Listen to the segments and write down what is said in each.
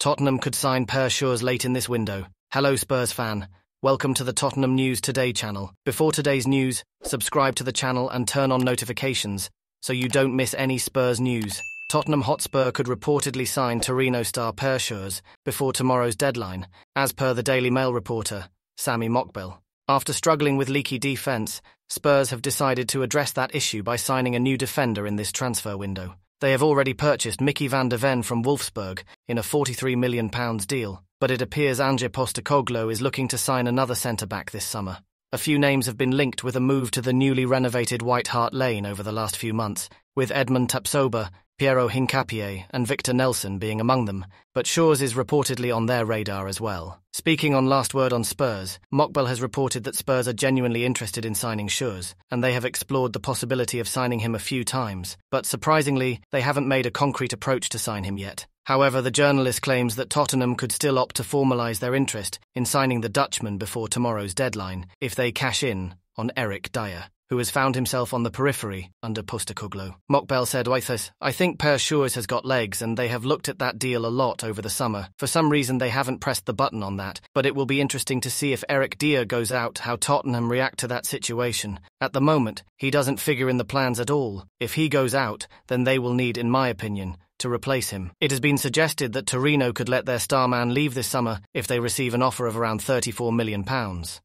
Tottenham could sign Pershures late in this window. Hello Spurs fan. Welcome to the Tottenham News Today channel. Before today's news, subscribe to the channel and turn on notifications so you don't miss any Spurs news. Tottenham Hotspur could reportedly sign Torino star Pershures before tomorrow's deadline, as per the Daily Mail reporter, Sammy Mockbill. After struggling with leaky defence, Spurs have decided to address that issue by signing a new defender in this transfer window. They have already purchased Mickey van der Ven from Wolfsburg in a £43 million deal, but it appears Ange Postacoglu is looking to sign another centre-back this summer. A few names have been linked with a move to the newly renovated White Hart Lane over the last few months, with Edmund Tapsoba Piero Hincapié and Victor Nelson being among them, but Shaw's is reportedly on their radar as well. Speaking on Last Word on Spurs, Mockbell has reported that Spurs are genuinely interested in signing Shaw's, and they have explored the possibility of signing him a few times, but surprisingly, they haven't made a concrete approach to sign him yet. However, the journalist claims that Tottenham could still opt to formalise their interest in signing the Dutchman before tomorrow's deadline, if they cash in on Eric Dyer who has found himself on the periphery under Postacoglu. Mokbel said, Oithas, I think Per Schures has got legs, and they have looked at that deal a lot over the summer. For some reason, they haven't pressed the button on that, but it will be interesting to see if Eric Dier goes out, how Tottenham react to that situation. At the moment, he doesn't figure in the plans at all. If he goes out, then they will need, in my opinion, to replace him. It has been suggested that Torino could let their star man leave this summer if they receive an offer of around £34 million.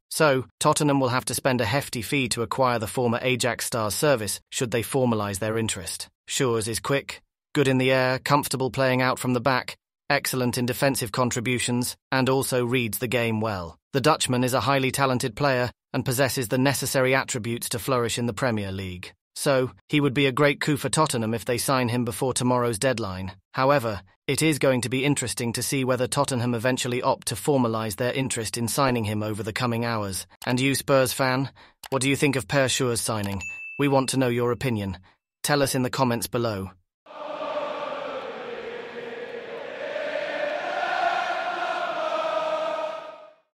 So, Tottenham will have to spend a hefty fee to acquire the former Ajax star's service should they formalise their interest. Shures is quick, good in the air, comfortable playing out from the back, excellent in defensive contributions, and also reads the game well. The Dutchman is a highly talented player and possesses the necessary attributes to flourish in the Premier League so he would be a great coup for Tottenham if they sign him before tomorrow's deadline. However, it is going to be interesting to see whether Tottenham eventually opt to formalise their interest in signing him over the coming hours. And you, Spurs fan, what do you think of Per Schuur's signing? We want to know your opinion. Tell us in the comments below.